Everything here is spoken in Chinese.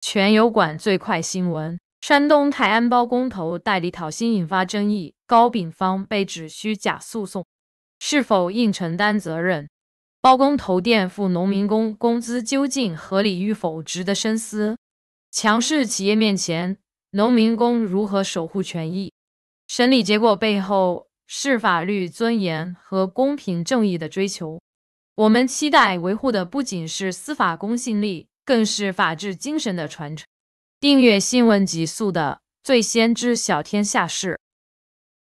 全油管最快新闻：山东泰安包工头代理讨薪引发争议，高丙方被指虚假诉讼，是否应承担责任？包工头垫付农民工工资究竟合理与否，值得深思。强势企业面前，农民工如何守护权益？审理结果背后是法律尊严和公平正义的追求。我们期待维护的不仅是司法公信力。更是法治精神的传承。订阅《新闻极速》的，最先知晓天下事。